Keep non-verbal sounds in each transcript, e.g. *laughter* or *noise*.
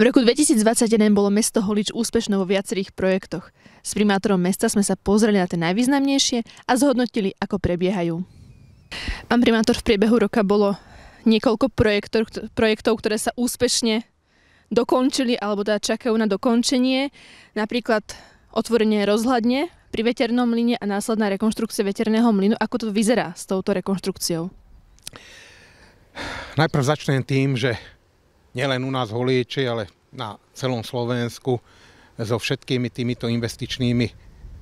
V roku 2021 bolo mesto Holič úspešné vo viacerých projektoch. S primátorom mesta sme sa pozreli na tie najvýznamnejšie a zhodnotili, ako prebiehajú. Pán primátor, v priebehu roka bolo niekoľko projektov, projektov ktoré sa úspešne dokončili alebo teda čakajú na dokončenie. Napríklad otvorenie rozhľadne pri veternom mlyne a následná rekonštrukcia veterného mlynu. Ako to vyzerá s touto rekonštrukciou? Najprv začnem tým, že nielen u nás holieči, ale na celom Slovensku so všetkými týmito investičnými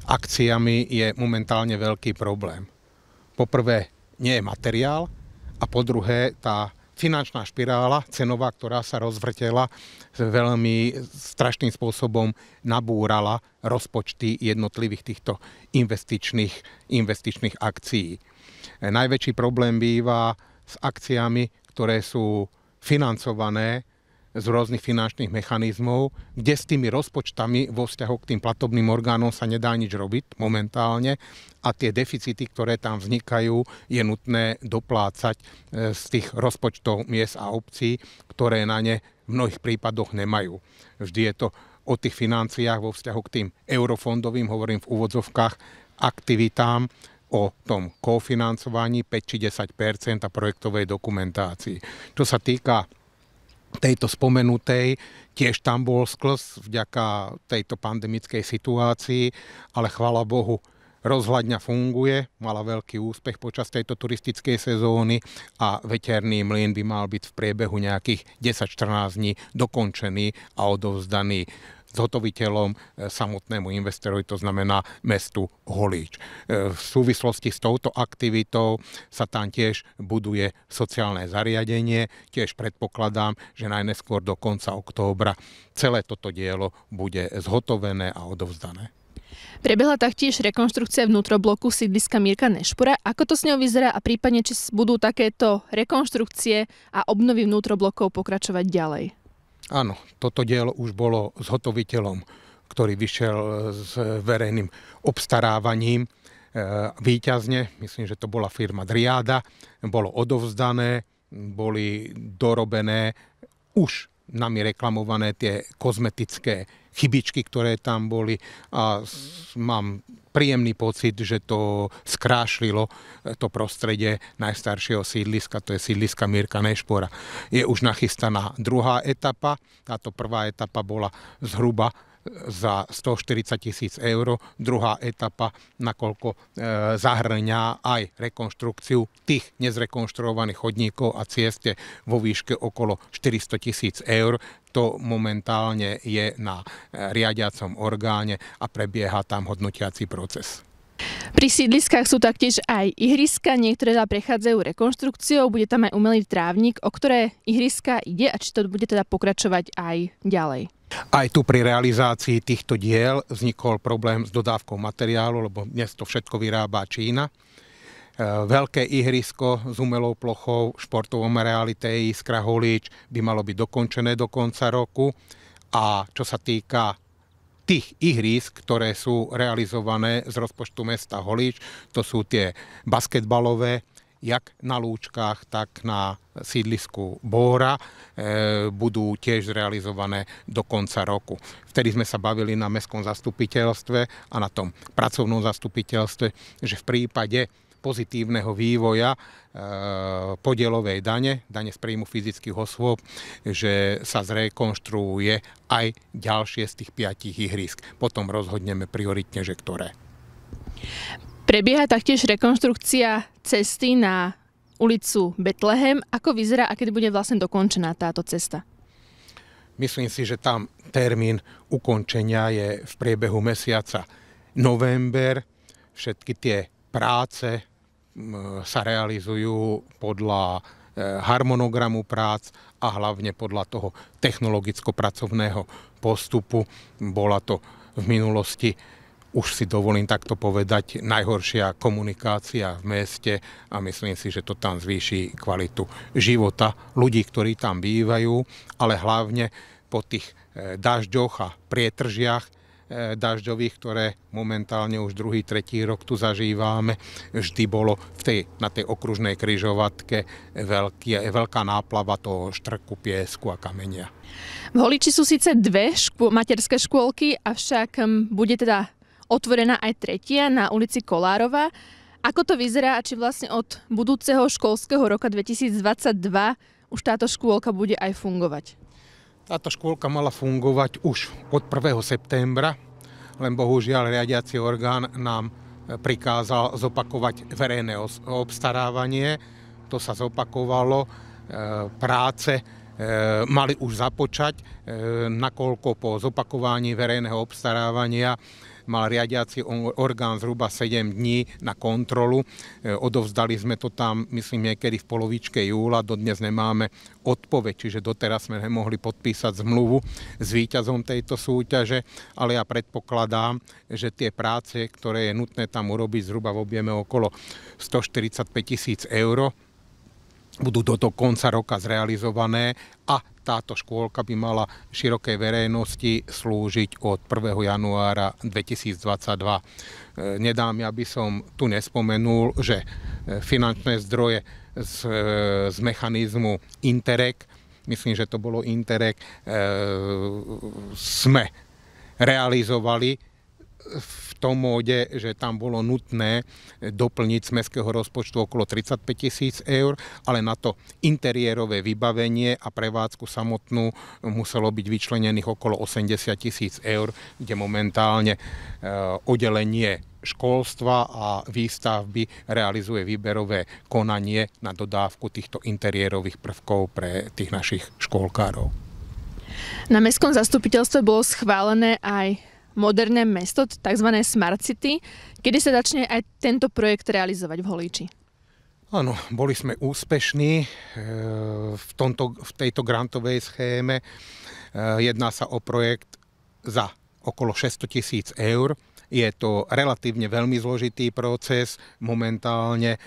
akciami je momentálne veľký problém. Poprvé nie je materiál a po druhé tá finančná špirála cenová, ktorá sa rozvrtela, veľmi strašným spôsobom nabúrala rozpočty jednotlivých týchto investičných, investičných akcií. Najväčší problém býva s akciami, ktoré sú financované z rôznych finančných mechanizmov, kde s tými rozpočtami vo vzťahu k tým platobným orgánom sa nedá nič robiť momentálne a tie deficity, ktoré tam vznikajú, je nutné doplácať e, z tých rozpočtov miest a obcí, ktoré na ne v mnohých prípadoch nemajú. Vždy je to o tých financiách vo vzťahu k tým eurofondovým, hovorím v úvodzovkách, aktivitám, o tom kofinancovaní 5 či 10 projektovej dokumentácii. Čo sa týka tejto spomenutej, tiež tam bol sklz vďaka tejto pandemickej situácii, ale chvala Bohu, rozhľadňa funguje, mala veľký úspech počas tejto turistickej sezóny a veterný mlyn by mal byť v priebehu nejakých 10-14 dní dokončený a odovzdaný zhotoviteľom, e, samotnému investorovi, to znamená mestu Holíč. E, v súvislosti s touto aktivitou sa tam tiež buduje sociálne zariadenie. Tiež predpokladám, že najneskôr do konca októbra celé toto dielo bude zhotovené a odovzdané. Prebehla taktiež rekonštrukcia vnútrobloku sídliska Mirka Nešpura. Ako to s ňou vyzerá a prípadne, či budú takéto rekonštrukcie a obnovy vnútroblokov pokračovať ďalej? Áno, toto dielo už bolo zhotoviteľom, ktorý vyšiel e, s verejným obstarávaním e, výťazne, myslím, že to bola firma Driáda, bolo odovzdané, boli dorobené už nami reklamované tie kozmetické chybičky, ktoré tam boli a mám príjemný pocit, že to skrášlilo e, to prostredie najstaršieho sídliska, to je sídliska Mirka Nešpora. Je už nachystaná druhá etapa, táto prvá etapa bola zhruba za 140 tisíc eur. Druhá etapa, nakoľko e, zahrňa aj rekonštrukciu tých nezrekonštruovaných chodníkov a cieste vo výške okolo 400 tisíc eur to momentálne je na e, riadiacom orgáne a prebieha tam hodnotiaci proces. Pri sídliskách sú taktiež aj ihriska, niektoré teda prechádzajú rekonštrukciou, bude tam aj umelý trávnik, o ktoré ihriska ide a či to bude teda pokračovať aj ďalej. Aj tu pri realizácii týchto diel vznikol problém s dodávkou materiálu, lebo dnes to všetko vyrába Čína. E, veľké ihrisko s umelou plochou v športovom realitei z Kraholič by malo byť dokončené do konca roku. A čo sa týka tých ihrísk, ktoré sú realizované z rozpočtu mesta Holíč. To sú tie basketbalové, jak na Lúčkach, tak na sídlisku Bóra e, budú tiež zrealizované do konca roku. Vtedy sme sa bavili na mestskom zastupiteľstve a na tom pracovnom zastupiteľstve, že v prípade pozitívneho vývoja e, podielovej dane, dane z príjmu fyzických osôb, že sa zrekonštruuje aj ďalšie z tých piatich ihrisk. Potom rozhodneme prioritne, že ktoré. Prebieha taktiež rekonštrukcia cesty na ulicu Betlehem. Ako vyzerá a kedy bude vlastne dokončená táto cesta? Myslím si, že tam termín ukončenia je v priebehu mesiaca november. Všetky tie práce sa realizujú podľa e, harmonogramu prác a hlavne podľa toho technologicko-pracovného postupu. Bola to v minulosti, už si dovolím takto povedať, najhoršia komunikácia v meste a myslím si, že to tam zvýši kvalitu života ľudí, ktorí tam bývajú, ale hlavne po tých e, dažďoch a prietržiach. Eh, dažďových, ktoré momentálne už druhý, tretí rok tu zažívame. Vždy bolo v tej, na tej okružnej kryžovatke veľký, veľká náplava toho štrku, piesku a kamenia. V Holiči sú síce dve škô- materské škôlky, avšak bude teda otvorená aj tretia na ulici Kolárova. Ako to vyzerá a či vlastne od budúceho školského roka 2022 už táto škôlka bude aj fungovať? Táto škôlka mala fungovať už od 1. septembra, len bohužiaľ riadiaci orgán nám e, prikázal zopakovať verejné obstarávanie. To sa zopakovalo, e, práce e, mali už započať, nakoľko po zopakovaní verejného obstarávania mal riadiaci orgán zhruba 7 dní na kontrolu. E, odovzdali sme to tam, myslím, niekedy v polovičke júla, dodnes nemáme odpoveď, čiže doteraz sme nemohli podpísať zmluvu s víťazom tejto súťaže, ale ja predpokladám, že tie práce, ktoré je nutné tam urobiť zhruba v objeme okolo 145 tisíc eur, budú do, do konca roka zrealizované a táto škôlka by mala širokej verejnosti slúžiť od 1. januára 2022. E, Nedám, aby som tu nespomenul, že e, finančné zdroje z, e, z mechanizmu Interreg, myslím, že to bolo Interreg, e, sme realizovali tom móde, že tam bolo nutné doplniť z mestského rozpočtu okolo 35 tisíc eur, ale na to interiérové vybavenie a prevádzku samotnú muselo byť vyčlenených okolo 80 tisíc eur, kde momentálne e, oddelenie školstva a výstavby realizuje výberové konanie na dodávku týchto interiérových prvkov pre tých našich školkárov. Na mestskom zastupiteľstve bolo schválené aj moderné mesto, tzv. Smart City. Kedy sa začne aj tento projekt realizovať v Holíči? Áno, boli sme úspešní e, v, tomto, v tejto grantovej schéme. E, jedná sa o projekt za okolo 600 tisíc eur. Je to relatívne veľmi zložitý proces. Momentálne e,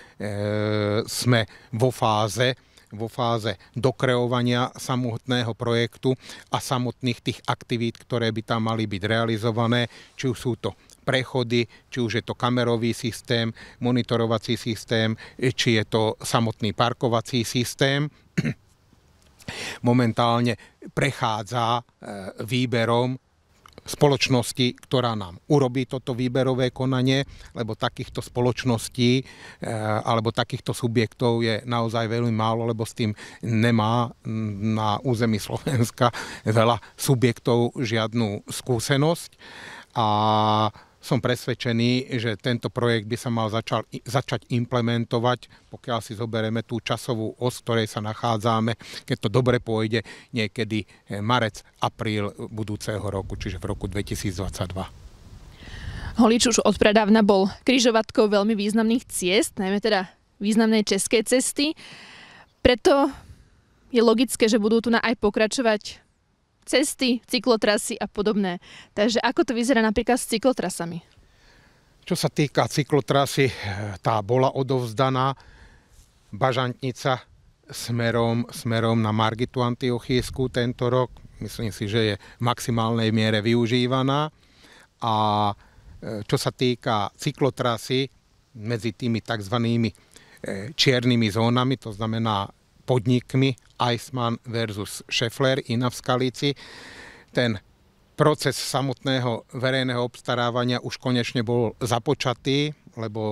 sme vo fáze, vo fáze dokreovania samotného projektu a samotných tých aktivít, ktoré by tam mali byť realizované, či už sú to prechody, či už je to kamerový systém, monitorovací systém, či je to samotný parkovací systém. *clears throat* Momentálne prechádza e, výberom spoločnosti, ktorá nám urobí toto výberové konanie, lebo takýchto spoločností eh, alebo takýchto subjektov je naozaj veľmi málo, lebo s tým nemá na území Slovenska *laughs* veľa subjektov žiadnu skúsenosť. A som presvedčený, že tento projekt by sa mal začal, začať implementovať, pokiaľ si zoberieme tú časovú os, ktorej sa nachádzame, keď to dobre pôjde, niekedy eh, marec, apríl eh, budúceho roku, čiže v roku 2022. Holič už odpredávna bol križovatkou veľmi významných ciest, najmä teda významnej českej cesty. Preto je logické, že budú tu na aj pokračovať cesty, cyklotrasy a podobné. Takže ako to vyzerá napríklad s cyklotrasami? Čo sa týka cyklotrasy, eh, tá bola odovzdaná Bažantnica smerom, smerom na Margitu Antiochísku tento rok. Myslím si, že je v maximálnej miere využívaná. A eh, čo sa týka cyklotrasy medzi tými tzv. Eh, čiernymi zónami, to znamená podnikmi Iceman versus Scheffler, iná v Skalici. Ten proces samotného verejného obstarávania už konečne bol započatý, lebo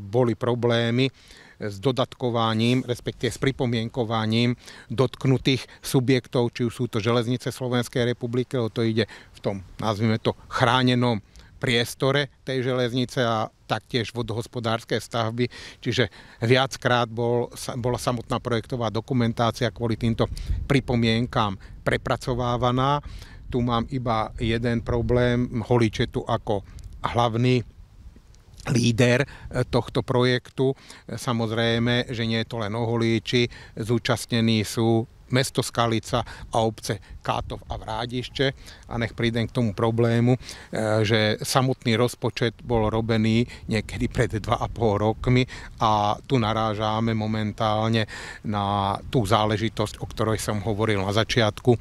boli problémy s dodatkovaním, respektive s pripomienkovaním dotknutých subjektov, či už sú to železnice Slovenskej republiky, lebo to ide v tom, nazvime to, chránenom priestore tej železnice a taktiež vodohospodárske stavby, čiže viackrát bol, bola samotná projektová dokumentácia kvôli týmto pripomienkám prepracovávaná. Tu mám iba jeden problém, Holiče tu ako hlavný líder e, tohto projektu. E, samozrejme, že nie je to len o Holíči, zúčastnení sú mesto Skalica a obce Kátov a Vrádište a nech prídem k tomu problému, e, že samotný rozpočet bol robený niekedy pred 2,5 rokmi a tu narážame momentálne na tú záležitosť, o ktorej som hovoril na začiatku,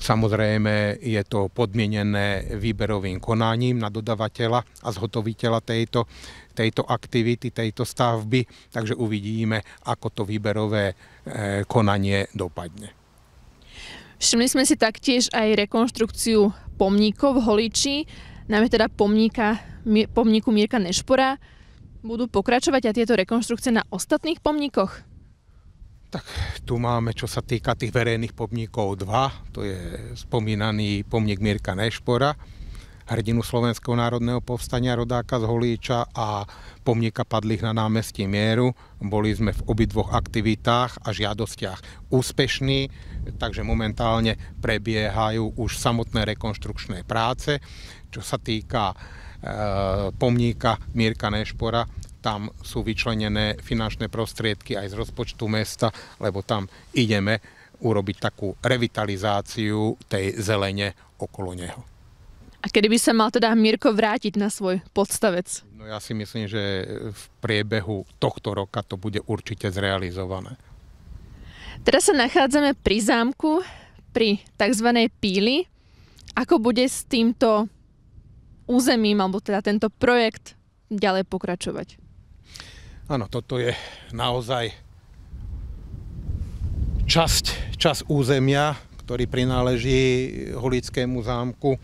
Samozrejme je to podmienené výberovým konaním na dodavateľa a zhotoviteľa tejto, tejto aktivity, tejto stavby, takže uvidíme, ako to výberové e, konanie dopadne. Všimli sme si taktiež aj rekonštrukciu pomníkov v Holiči, najmä teda pomníka, pomníku Mierka Nešpora. Budú pokračovať aj tieto rekonštrukcie na ostatných pomníkoch? Tak tu máme, čo sa týka tých verejných pomníkov, dva. To je spomínaný pomník Mirka Nešpora, hrdinu Slovenského národného povstania, rodáka z Holíča a pomníka padlých na námestí Mieru. Boli sme v obidvoch aktivitách a žiadostiach úspešní, takže momentálne prebiehajú už samotné rekonštrukčné práce. Čo sa týka e, pomníka Mirka Nešpora, tam sú vyčlenené finančné prostriedky aj z rozpočtu mesta, lebo tam ideme urobiť takú revitalizáciu tej zelene okolo neho. A kedy by sa mal teda Mirko vrátiť na svoj podstavec? No ja si myslím, že v priebehu tohto roka to bude určite zrealizované. Teraz sa nachádzame pri zámku, pri tzv. píli. Ako bude s týmto územím, alebo teda tento projekt ďalej pokračovať? Áno, toto je naozaj časť, čas územia, ktorý prináleží Holickému zámku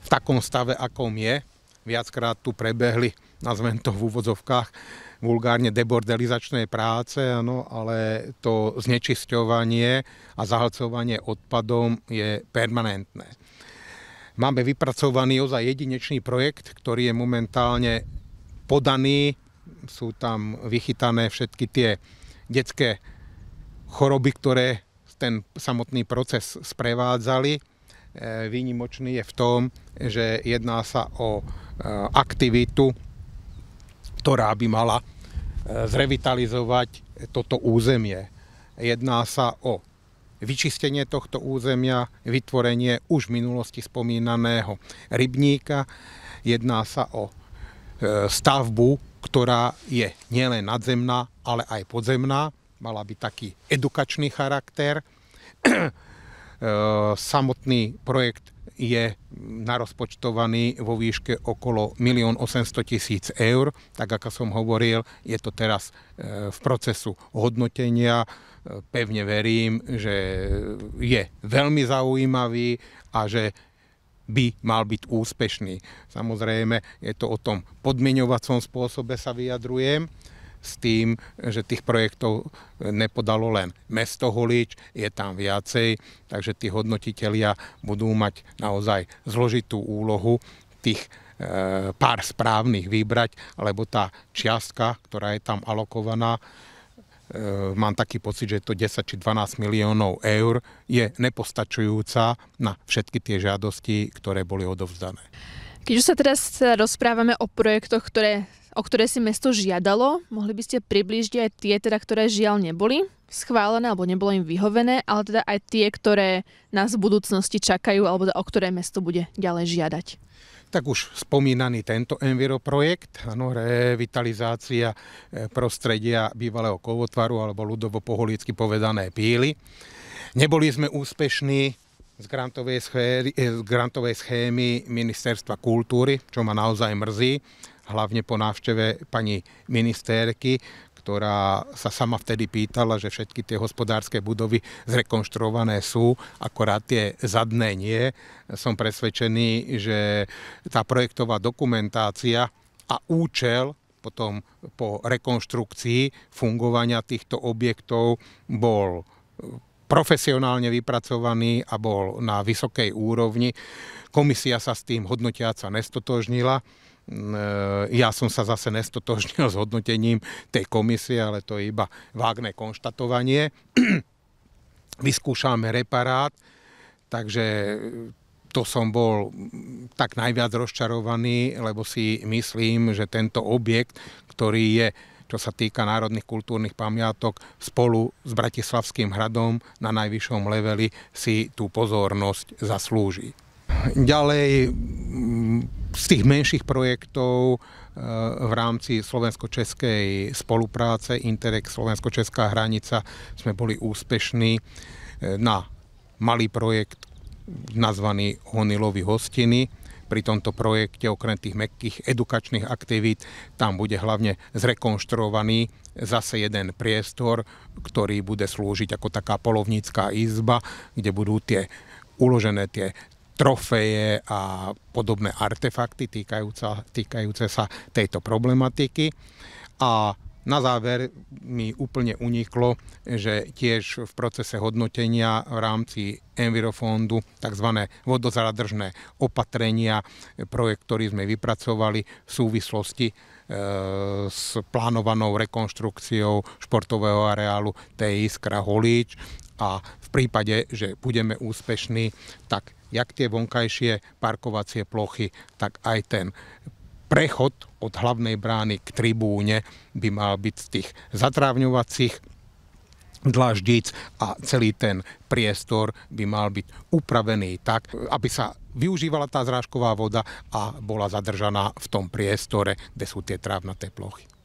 v takom stave, akom je. Viackrát tu prebehli, nazvem to v úvodzovkách, vulgárne debordelizačné práce, ano, ale to znečisťovanie a zahlcovanie odpadom je permanentné. Máme vypracovaný ozaj jedinečný projekt, ktorý je momentálne podaný sú tam vychytané všetky tie detské choroby, ktoré ten samotný proces sprevádzali. E, výnimočný je v tom, že jedná sa o e, aktivitu, ktorá by mala e, zrevitalizovať toto územie. Jedná sa o vyčistenie tohto územia, vytvorenie už v minulosti spomínaného rybníka, jedná sa o stavbu ktorá je nielen nadzemná, ale aj podzemná. Mala by taký edukačný charakter. *clears throat* Ehm, samotný projekt je narozpočtovaný vo výške okolo 1 800 000 eur. Tak ako som hovoril, je to teraz e, v procesu hodnotenia. E, pevne verím, že je veľmi zaujímavý a že by mal byť úspešný. Samozrejme, je to o tom podmienovacom spôsobe sa vyjadrujem s tým, že tých projektov nepodalo len mesto Holič, je tam viacej, takže tí hodnotitelia budú mať naozaj zložitú úlohu tých e, pár správnych vybrať, lebo tá čiastka, ktorá je tam alokovaná, Ehm, mám taký pocit, že to 10 či 12 miliónov eur je nepostačujúca na všetky tie žiadosti, ktoré boli odovzdané. Keď už sa teraz rozprávame o projektoch, ktoré, o ktoré si mesto žiadalo, mohli by ste približiť aj tie, teda, ktoré žiaľ neboli schválené alebo nebolo im vyhovené, ale teda aj tie, ktoré nás v budúcnosti čakajú alebo teda o ktoré mesto bude ďalej žiadať tak už spomínaný tento Enviro projekt, ano, revitalizácia e, prostredia bývalého kovotvaru alebo ľudovo poholicky povedané píly. Neboli sme úspešní z grantovej, schéry, e, z grantovej schémy Ministerstva kultúry, čo ma naozaj mrzí, hlavne po návšteve pani ministerky, ktorá sa sama vtedy pýtala, že všetky tie hospodárske budovy zrekonštruované sú, akorát tie zadné nie. Som presvedčený, že tá projektová dokumentácia a účel potom po rekonštrukcii fungovania týchto objektov bol profesionálne vypracovaný a bol na vysokej úrovni. Komisia sa s tým hodnotiaca nestotožnila. E, ja som sa zase nestotožnil s hodnotením tej komisie, ale to je iba vágne konštatovanie. *clears throat* Vyskúšame reparát, takže to som bol tak najviac rozčarovaný, lebo si myslím, že tento objekt, ktorý je čo sa týka národných kultúrnych pamiatok, spolu s Bratislavským hradom na najvyššom leveli si tú pozornosť zaslúži. Ďalej z tých menších projektov eh, v rámci slovensko-českej spolupráce Interreg Slovensko-Česká hranica sme boli úspešní eh, na malý projekt nazvaný Honilovi hostiny. Pri tomto projekte okrem tých mekkých edukačných aktivít tam bude hlavne zrekonštruovaný zase jeden priestor, ktorý bude slúžiť ako taká polovnícká izba, kde budú tie uložené tie trofeje a podobné artefakty týkajúca, týkajúce sa tejto problematiky. A na záver mi úplne uniklo, že tiež v procese hodnotenia v rámci Envirofondu tzv. vodozádržné opatrenia, projekt, ktorý sme vypracovali v súvislosti E, s plánovanou rekonštrukciou športového areálu tej Iskra Holíč a v prípade, že budeme úspešní, tak jak tie vonkajšie parkovacie plochy, tak aj ten prechod od hlavnej brány k tribúne by mal byť z tých zatrávňovacích dlaždíc a celý ten priestor by mal byť upravený tak, aby sa využívala tá zrážková voda a bola zadržaná v tom priestore, kde sú tie trávnaté plochy.